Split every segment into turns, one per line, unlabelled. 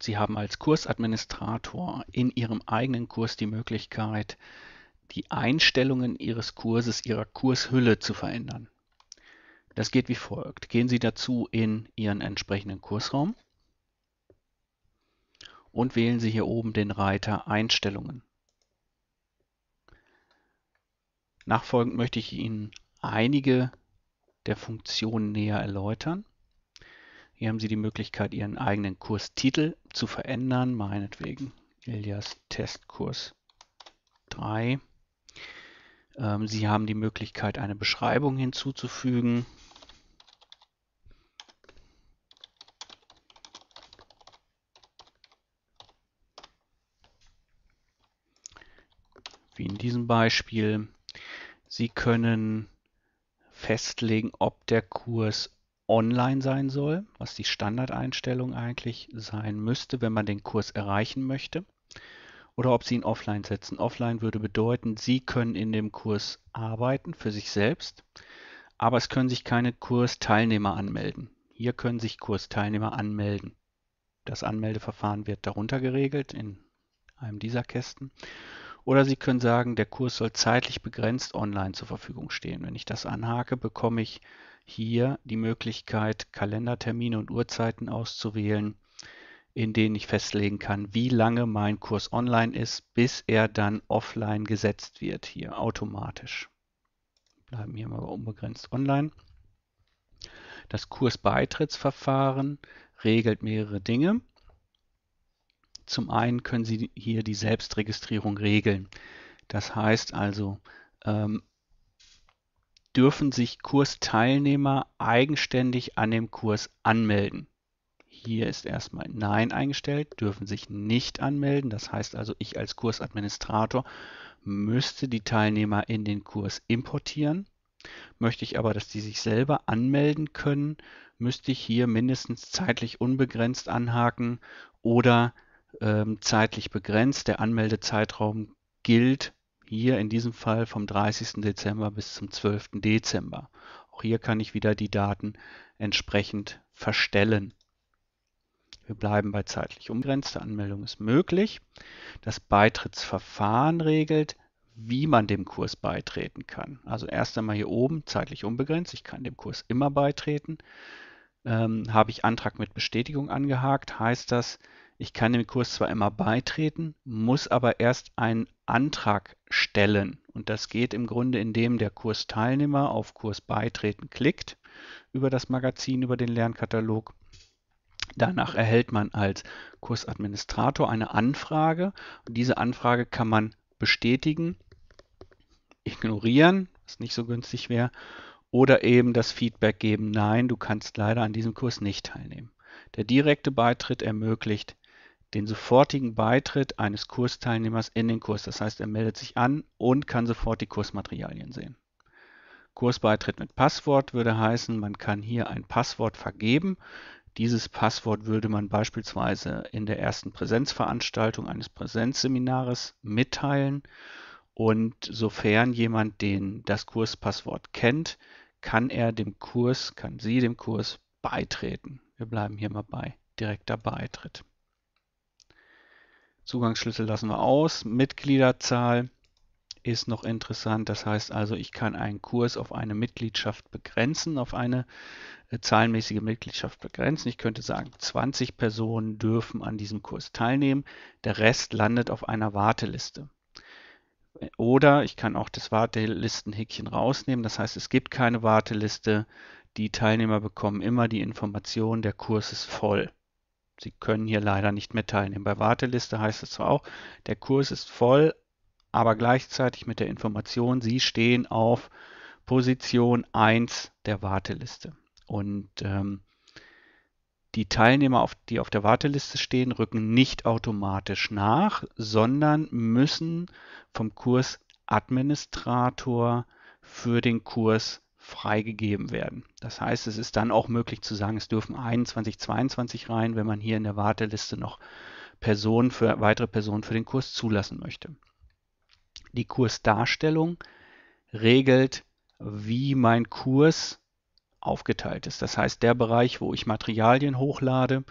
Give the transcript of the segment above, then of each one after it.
Sie haben als Kursadministrator in Ihrem eigenen Kurs die Möglichkeit, die Einstellungen Ihres Kurses, Ihrer Kurshülle zu verändern. Das geht wie folgt. Gehen Sie dazu in Ihren entsprechenden Kursraum und wählen Sie hier oben den Reiter Einstellungen. Nachfolgend möchte ich Ihnen einige der Funktionen näher erläutern. Hier haben Sie die Möglichkeit, Ihren eigenen Kurstitel zu verändern, meinetwegen Ilias Testkurs 3. Ähm, Sie haben die Möglichkeit, eine Beschreibung hinzuzufügen. Wie in diesem Beispiel. Sie können festlegen, ob der Kurs online sein soll, was die Standardeinstellung eigentlich sein müsste, wenn man den Kurs erreichen möchte, oder ob Sie ihn offline setzen. Offline würde bedeuten, Sie können in dem Kurs arbeiten für sich selbst, aber es können sich keine Kursteilnehmer anmelden. Hier können sich Kursteilnehmer anmelden. Das Anmeldeverfahren wird darunter geregelt in einem dieser Kästen. Oder Sie können sagen, der Kurs soll zeitlich begrenzt online zur Verfügung stehen. Wenn ich das anhake, bekomme ich hier die Möglichkeit, Kalendertermine und Uhrzeiten auszuwählen, in denen ich festlegen kann, wie lange mein Kurs online ist, bis er dann offline gesetzt wird, hier automatisch. Bleiben hier mal unbegrenzt online. Das Kursbeitrittsverfahren regelt mehrere Dinge. Zum einen können Sie hier die Selbstregistrierung regeln. Das heißt also, ähm, dürfen sich Kursteilnehmer eigenständig an dem Kurs anmelden. Hier ist erstmal Nein eingestellt, dürfen sich nicht anmelden. Das heißt also, ich als Kursadministrator müsste die Teilnehmer in den Kurs importieren. Möchte ich aber, dass die sich selber anmelden können, müsste ich hier mindestens zeitlich unbegrenzt anhaken oder ähm, zeitlich begrenzt. Der Anmeldezeitraum gilt hier in diesem Fall vom 30. Dezember bis zum 12. Dezember. Auch hier kann ich wieder die Daten entsprechend verstellen. Wir bleiben bei zeitlich umgrenzte Anmeldung ist möglich. Das Beitrittsverfahren regelt, wie man dem Kurs beitreten kann. Also erst einmal hier oben zeitlich unbegrenzt. Ich kann dem Kurs immer beitreten. Ähm, habe ich Antrag mit Bestätigung angehakt, heißt das, ich kann dem Kurs zwar immer beitreten, muss aber erst einen Antrag stellen. Und das geht im Grunde, indem der Kursteilnehmer auf Kurs beitreten klickt über das Magazin, über den Lernkatalog. Danach erhält man als Kursadministrator eine Anfrage. Und diese Anfrage kann man bestätigen, ignorieren, was nicht so günstig wäre, oder eben das Feedback geben, nein, du kannst leider an diesem Kurs nicht teilnehmen. Der direkte Beitritt ermöglicht den sofortigen Beitritt eines Kursteilnehmers in den Kurs. Das heißt, er meldet sich an und kann sofort die Kursmaterialien sehen. Kursbeitritt mit Passwort würde heißen, man kann hier ein Passwort vergeben. Dieses Passwort würde man beispielsweise in der ersten Präsenzveranstaltung eines Präsenzseminares mitteilen. Und sofern jemand den, das Kurspasswort kennt, kann er dem Kurs, kann sie dem Kurs beitreten. Wir bleiben hier mal bei direkter Beitritt. Zugangsschlüssel lassen wir aus. Mitgliederzahl ist noch interessant. Das heißt also, ich kann einen Kurs auf eine Mitgliedschaft begrenzen, auf eine äh, zahlenmäßige Mitgliedschaft begrenzen. Ich könnte sagen, 20 Personen dürfen an diesem Kurs teilnehmen. Der Rest landet auf einer Warteliste. Äh, oder ich kann auch das Wartelistenhäkchen rausnehmen. Das heißt, es gibt keine Warteliste. Die Teilnehmer bekommen immer die Information, der Kurs ist voll. Sie können hier leider nicht mehr teilnehmen. Bei Warteliste heißt es zwar auch, der Kurs ist voll, aber gleichzeitig mit der Information, Sie stehen auf Position 1 der Warteliste. Und ähm, die Teilnehmer, auf, die auf der Warteliste stehen, rücken nicht automatisch nach, sondern müssen vom Kursadministrator für den Kurs freigegeben werden. Das heißt, es ist dann auch möglich zu sagen, es dürfen 21, 22 rein, wenn man hier in der Warteliste noch Personen für, weitere Personen für den Kurs zulassen möchte. Die Kursdarstellung regelt, wie mein Kurs aufgeteilt ist. Das heißt, der Bereich, wo ich Materialien hochlade,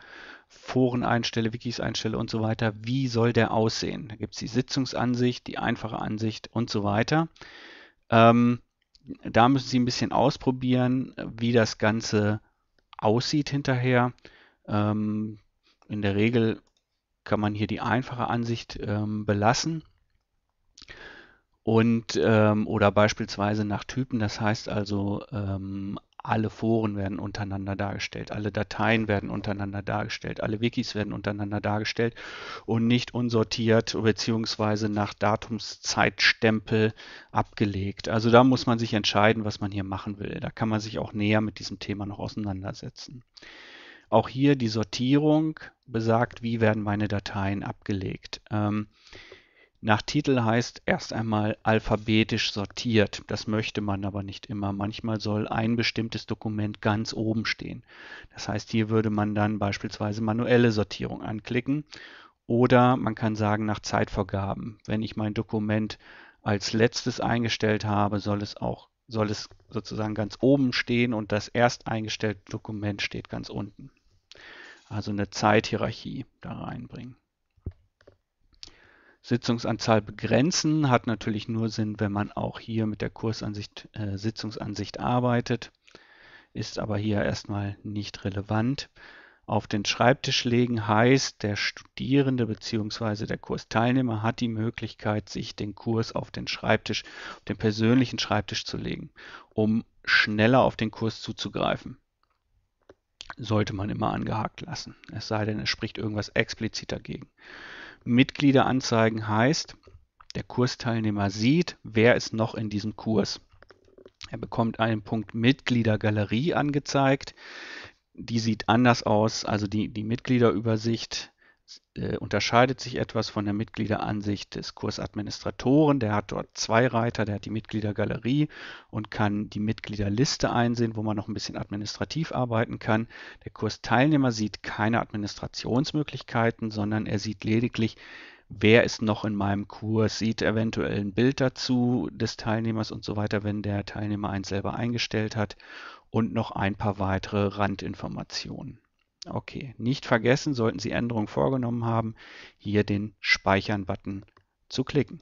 Foren einstelle, Wikis einstelle und so weiter, wie soll der aussehen? Da gibt es die Sitzungsansicht, die einfache Ansicht und so weiter. Ähm, da müssen sie ein bisschen ausprobieren, wie das Ganze aussieht hinterher. Ähm, in der Regel kann man hier die einfache Ansicht ähm, belassen und ähm, oder beispielsweise nach Typen. Das heißt also ähm, alle Foren werden untereinander dargestellt, alle Dateien werden untereinander dargestellt, alle Wikis werden untereinander dargestellt und nicht unsortiert beziehungsweise nach Datumszeitstempel abgelegt. Also da muss man sich entscheiden, was man hier machen will. Da kann man sich auch näher mit diesem Thema noch auseinandersetzen. Auch hier die Sortierung besagt, wie werden meine Dateien abgelegt. Ähm, nach Titel heißt erst einmal alphabetisch sortiert. Das möchte man aber nicht immer. Manchmal soll ein bestimmtes Dokument ganz oben stehen. Das heißt, hier würde man dann beispielsweise manuelle Sortierung anklicken oder man kann sagen nach Zeitvorgaben. Wenn ich mein Dokument als letztes eingestellt habe, soll es auch soll es sozusagen ganz oben stehen und das erst eingestellte Dokument steht ganz unten. Also eine Zeithierarchie da reinbringen. Sitzungsanzahl begrenzen. Hat natürlich nur Sinn, wenn man auch hier mit der Kursansicht, äh, Sitzungsansicht arbeitet, ist aber hier erstmal nicht relevant. Auf den Schreibtisch legen heißt, der Studierende bzw. der Kursteilnehmer hat die Möglichkeit, sich den Kurs auf den Schreibtisch, auf den persönlichen Schreibtisch zu legen, um schneller auf den Kurs zuzugreifen sollte man immer angehakt lassen. Es sei denn, es spricht irgendwas explizit dagegen. Mitgliederanzeigen heißt, der Kursteilnehmer sieht, wer ist noch in diesem Kurs. Er bekommt einen Punkt Mitgliedergalerie angezeigt. Die sieht anders aus, also die, die Mitgliederübersicht äh, unterscheidet sich etwas von der Mitgliederansicht des Kursadministratoren. Der hat dort zwei Reiter, der hat die Mitgliedergalerie und kann die Mitgliederliste einsehen, wo man noch ein bisschen administrativ arbeiten kann. Der Kursteilnehmer sieht keine Administrationsmöglichkeiten, sondern er sieht lediglich, wer ist noch in meinem Kurs, sieht eventuell ein Bild dazu des Teilnehmers und so weiter, wenn der Teilnehmer eins selber eingestellt hat und noch ein paar weitere Randinformationen. Okay, nicht vergessen, sollten Sie Änderungen vorgenommen haben, hier den Speichern-Button zu klicken.